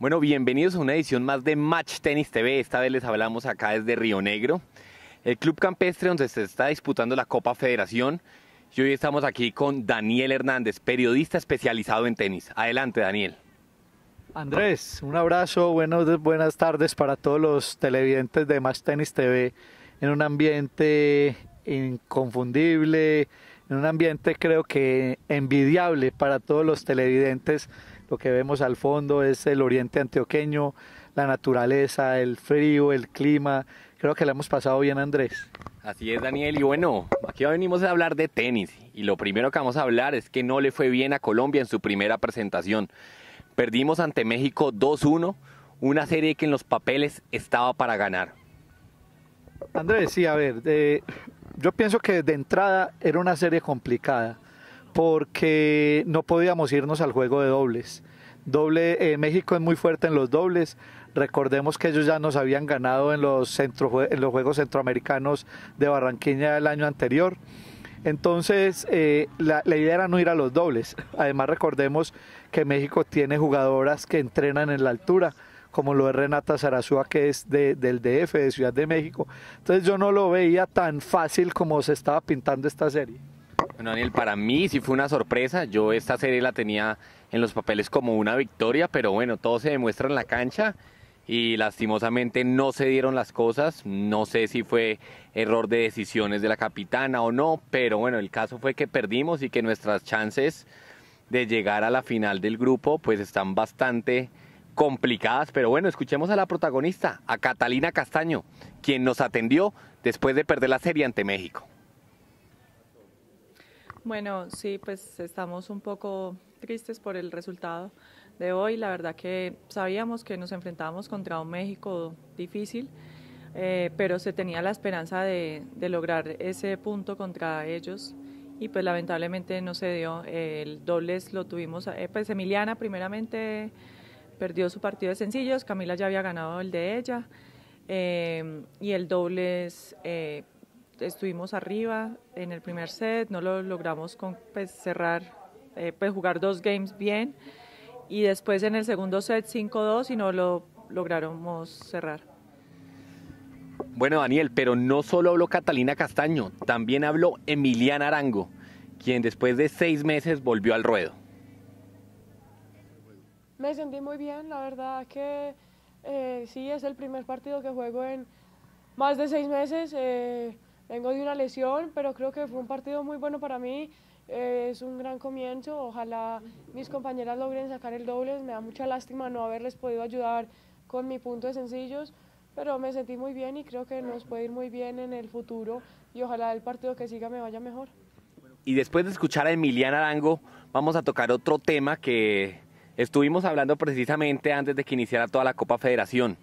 Bueno, bienvenidos a una edición más de Match Tennis TV. Esta vez les hablamos acá desde Río Negro, el club campestre donde se está disputando la Copa Federación. Y hoy estamos aquí con Daniel Hernández, periodista especializado en tenis. Adelante, Daniel. Andrés, un abrazo, buenas tardes para todos los televidentes de Match Tennis TV en un ambiente inconfundible, en un ambiente creo que envidiable para todos los televidentes lo que vemos al fondo es el oriente antioqueño, la naturaleza, el frío, el clima. Creo que la hemos pasado bien, Andrés. Así es, Daniel. Y bueno, aquí venimos a hablar de tenis. Y lo primero que vamos a hablar es que no le fue bien a Colombia en su primera presentación. Perdimos ante México 2-1, una serie que en los papeles estaba para ganar. Andrés, sí, a ver, eh, yo pienso que de entrada era una serie complicada porque no podíamos irnos al juego de dobles. Doble, eh, México es muy fuerte en los dobles. Recordemos que ellos ya nos habían ganado en los, Juegos Centroamericanos de Barranquilla el año anterior. Entonces, eh, la, idea era no ir a los dobles. Además, recordemos que México tiene jugadoras que entrenan en la altura, como lo es Renata Zarazúa, que es del DF, de Ciudad de México. Entonces, yo no lo veía tan fácil como se estaba pintando esta serie. Bueno, Daniel, para mí sí fue una sorpresa. Yo esta serie la tenía en los papeles como una victoria, pero bueno, todo se demuestra en la cancha y lastimosamente no se dieron las cosas. No sé si fue error de decisiones de la capitana o no, pero bueno, el caso fue que perdimos y que nuestras chances de llegar a la final del grupo pues están bastante complicadas, pero bueno, escuchemos a la protagonista, a Catalina Castaño, quien nos atendió después de perder la serie ante México. Bueno, sí, pues estamos un poco tristes por el resultado de hoy. La verdad que sabíamos que nos enfrentábamos contra un México difícil, eh, pero se tenía la esperanza de, lograr ese punto contra ellos y pues lamentablemente no se dio. el dobles lo tuvimos, eh, pues Emiliana primeramente perdió su partido de sencillos, Camila ya había ganado el de ella eh, y el dobles estuvimos arriba en el primer set, no lo logramos con, pues, cerrar, eh, pues, jugar dos games bien y después en el segundo set 5-2 y no lo lográramos cerrar. Bueno, Daniel, pero no solo habló Catalina Castaño, también habló Emiliana Arango, quien después de seis meses volvió al ruedo. Me sentí muy bien, la verdad que eh, sí, es el primer partido que juego en más de seis meses. Eh, Vengo de una lesión, pero creo que fue un partido muy bueno para mí. Eh, es un gran comienzo. Ojalá mis compañeras logren sacar el doble. Me da mucha lástima no haberles podido ayudar con mi punto de sencillos, pero me sentí muy bien y creo que nos puede ir muy bien en el futuro y ojalá el partido que siga me vaya mejor. Y después de escuchar a Emiliana Arango, vamos a tocar otro tema que estuvimos hablando precisamente antes de que iniciara toda la Copa Federación.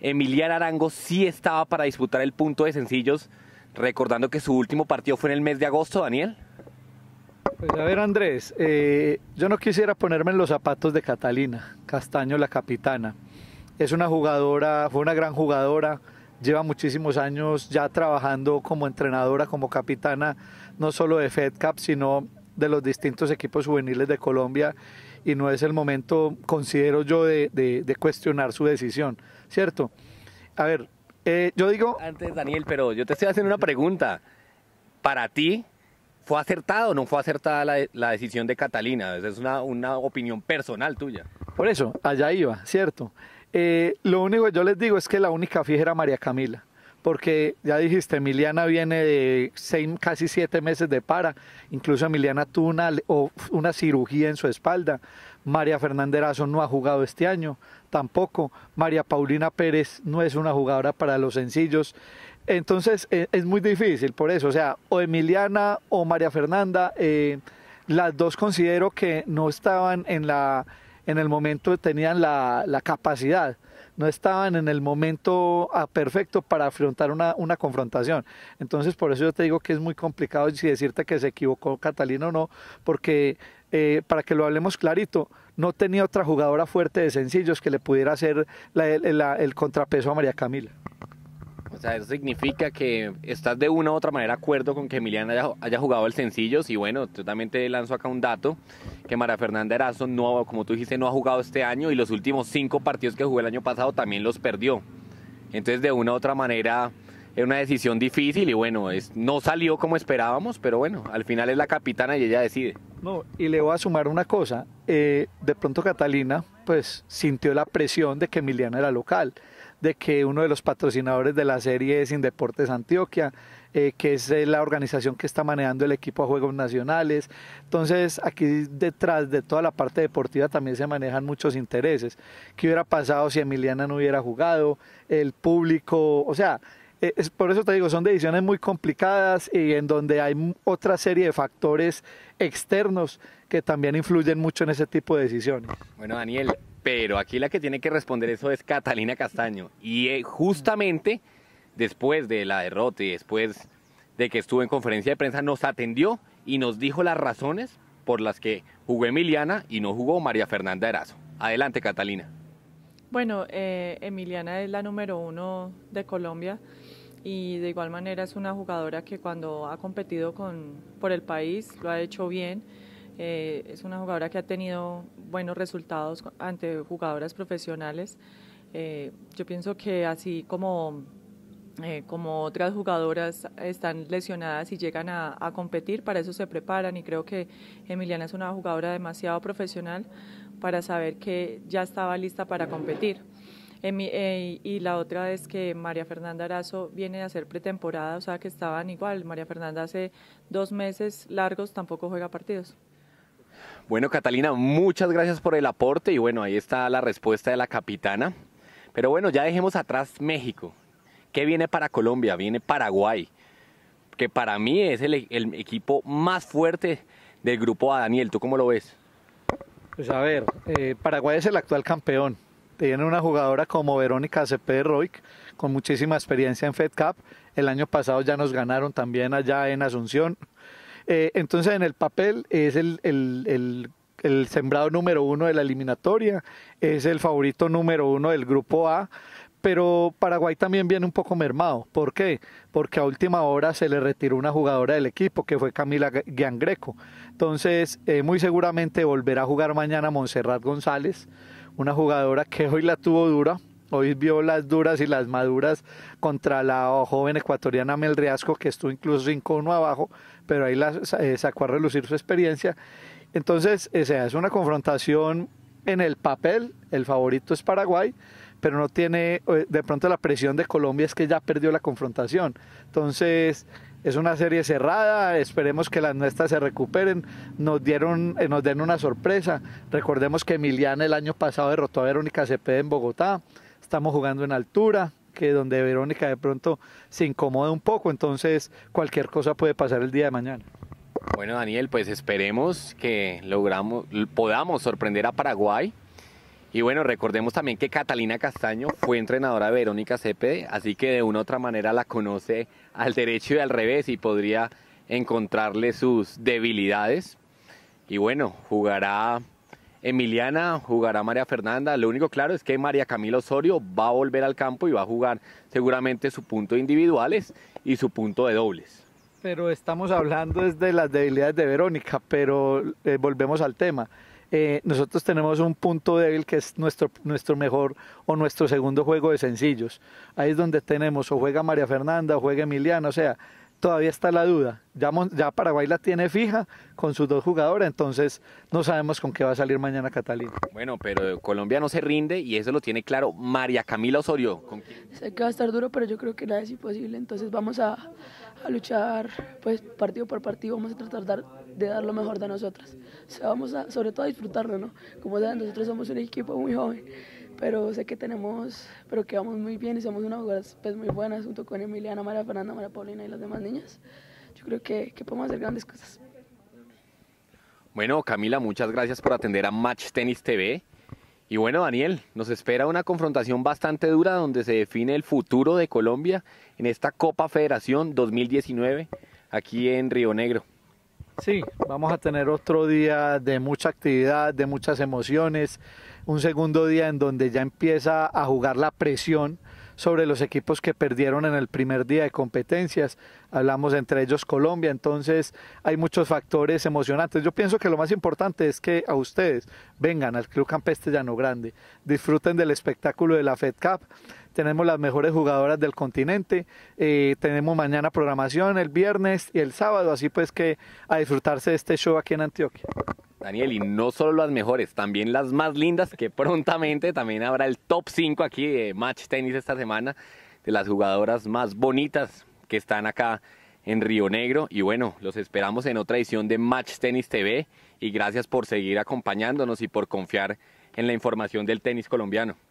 Emiliana Arango sí estaba para disputar el punto de sencillos, Recordando que su último partido fue en el mes de agosto, Daniel. Pues, a ver, Andrés, eh, yo no quisiera ponerme en los zapatos de Catalina Castaño, la capitana. Es una jugadora, fue una gran jugadora, lleva muchísimos años ya trabajando como entrenadora, como capitana, no solo de FedCap, sino de los distintos equipos juveniles de Colombia y no es el momento, considero yo, de, de, cuestionar su decisión, ¿cierto? A ver, eh, yo digo... Antes, Daniel, pero yo te estoy haciendo una pregunta. Para ti, ¿fue acertada o no fue acertada la, decisión de Catalina? Es una, opinión personal tuya. Por eso, allá iba, ¿cierto? Eh, lo único que yo les digo es que la única fija era María Camila porque ya dijiste, Emiliana viene de casi siete meses de para, incluso Emiliana tuvo una cirugía en su espalda, María Fernanda no ha jugado este año, tampoco. María Paulina Pérez no es una jugadora para los sencillos. Entonces e, es muy difícil por eso. O sea, o Emiliana o María Fernanda, eh, las dos considero que no estaban en, la, en el momento, tenían la, la capacidad no estaban en el momento a ah, perfecto para afrontar una, una, confrontación. Entonces, por eso yo te digo que es muy complicado si decirte que se equivocó Catalina o no, porque eh, para que lo hablemos clarito, no tenía otra jugadora fuerte de sencillos que le pudiera hacer el contrapeso a María Camila. O sea, eso significa que estás de una u otra manera acuerdo con que Emiliana haya, jugado el sencillo. Y bueno, yo también te lanzo acá un dato, que María Fernanda Erazo, no, como tú dijiste, no ha jugado este año y los últimos cinco partidos que jugó el año pasado también los perdió. Entonces, de una u otra manera, es una decisión difícil y bueno, es, no salió como esperábamos, pero bueno, al final es la capitana y ella decide. No, y le voy a sumar una cosa. Eh, de pronto Catalina pues sintió la presión de que Emiliana era local, de que uno de los patrocinadores de la serie es Indeportes Antioquia, eh, que es eh, la organización que está manejando el equipo a Juegos Nacionales. Entonces aquí detrás de toda la parte deportiva también se manejan muchos intereses. ¿Qué hubiera pasado si Emiliana no hubiera jugado? El público, o sea, eh, por eso te digo, son decisiones muy complicadas y en donde hay otra serie de factores externos que también influyen mucho en ese tipo de decisiones. Bueno, Daniel, pero aquí la que tiene que responder eso es Catalina Castaño. Y eh, justamente después de la derrota y después de que estuvo en conferencia de prensa, nos atendió y nos dijo las razones por las que jugó Emiliana y no jugó María Fernanda Erazo. Adelante, Catalina. Bueno, eh, Emiliana es la número uno de Colombia y de igual manera es una jugadora que cuando ha competido con, por el país lo ha hecho bien. Eh, es una jugadora que ha tenido buenos resultados ante jugadoras profesionales. Eh, yo pienso que así como, eh, como otras jugadoras están lesionadas y llegan a, competir, para eso se preparan y creo que Emiliana es una jugadora demasiado profesional para saber que ya estaba lista para competir. Eh, y la otra es que María Fernanda Arazo viene a hacer pretemporada, o sea que estaban igual. María Fernanda hace dos meses largos tampoco juega partidos. Bueno, Catalina, muchas gracias por el aporte y bueno, ahí está la respuesta de la capitana. Pero bueno, ya dejemos atrás México. ¿Qué viene para Colombia? Viene Paraguay, que para mí es el, equipo más fuerte del grupo A. Daniel, ¿tú cómo lo ves? Pues a ver, eh, Paraguay es el actual campeón tiene una jugadora como Verónica Cepede Roig, con muchísima experiencia en Fed Cup. El año pasado ya nos ganaron también allá en Asunción. Eh, entonces, en el papel es el, sembrado número uno de la eliminatoria, es el favorito número uno del grupo A. Pero Paraguay también viene un poco mermado. ¿Por qué? Porque a última hora se le retiró una jugadora del equipo, que fue Camila Giangreco. Entonces, eh, muy seguramente volverá a jugar mañana Montserrat González una jugadora que hoy la tuvo dura, hoy vio las duras y las maduras contra la joven ecuatoriana Mel Riasco, que estuvo incluso 5-1 abajo, pero ahí la, eh, sacó a relucir su experiencia. Entonces, eh, es una confrontación en el papel, el favorito es Paraguay, pero no tiene, eh, de pronto la presión de Colombia es que ya perdió la confrontación. Entonces, es una serie cerrada, esperemos que las nuestras se recuperen, nos, dieron, eh, nos den una sorpresa. Recordemos que Emiliano el año pasado derrotó a Verónica Cepeda en Bogotá, estamos jugando en altura, que donde Verónica de pronto se incomoda un poco, entonces cualquier cosa puede pasar el día de mañana. Bueno, Daniel, pues esperemos que logramos, podamos sorprender a Paraguay y bueno, recordemos también que Catalina Castaño fue entrenadora de Verónica Cepede, así que de una u otra manera la conoce al derecho y al revés y podría encontrarle sus debilidades. Y bueno, jugará Emiliana, jugará María Fernanda. Lo único claro es que María Camila Osorio va a volver al campo y va a jugar seguramente su punto de individuales y su punto de dobles pero estamos hablando desde las debilidades de Verónica, pero eh, volvemos al tema. Eh, nosotros tenemos un punto débil que es nuestro, nuestro mejor o nuestro segundo juego de sencillos. Ahí es donde tenemos o juega María Fernanda o juega Emiliano, o sea, todavía está la duda. Ya, ya, Paraguay la tiene fija con sus dos jugadores, entonces no sabemos con qué va a salir mañana Catalina. Bueno, pero Colombia no se rinde y eso lo tiene claro María Camila Osorio. ¿con sé que va a estar duro, pero yo creo que nada es imposible, entonces vamos a, luchar pues partido por partido, vamos a tratar de dar de dar lo mejor de nosotras. O sea, vamos a, sobre todo a disfrutarlo, ¿no? Como saben, nosotros somos un equipo muy joven, pero sé que tenemos, pero que vamos muy bien y somos unas jugadoras pues, muy buenas junto con Emiliana, María Fernanda, María Paulina y las demás niñas. Yo creo que, que podemos hacer grandes cosas. Bueno, Camila, muchas gracias por atender a Match Tennis TV. Y bueno, Daniel, nos espera una confrontación bastante dura donde se define el futuro de Colombia en esta Copa Federación 2019 aquí en Río Negro. Sí, vamos a tener otro día de mucha actividad, de muchas emociones, un segundo día en donde ya empieza a jugar la presión sobre los equipos que perdieron en el primer día de competencias. Hablamos entre ellos Colombia, entonces hay muchos factores emocionantes. Yo pienso que lo más importante es que a ustedes vengan al Club Campestre Grande, disfruten del espectáculo de la Fed Cup. Tenemos las mejores jugadoras del continente, eh, tenemos mañana programación el viernes y el sábado, así pues que a disfrutarse de este show aquí en Antioquia. Daniel, y no solo las mejores, también las más lindas, que prontamente también habrá el top 5 aquí de Match Tennis esta semana, de las jugadoras más bonitas que están acá en Río Negro. Y bueno, los esperamos en otra edición de Match Tennis TV. Y gracias por seguir acompañándonos y por confiar en la información del tenis colombiano.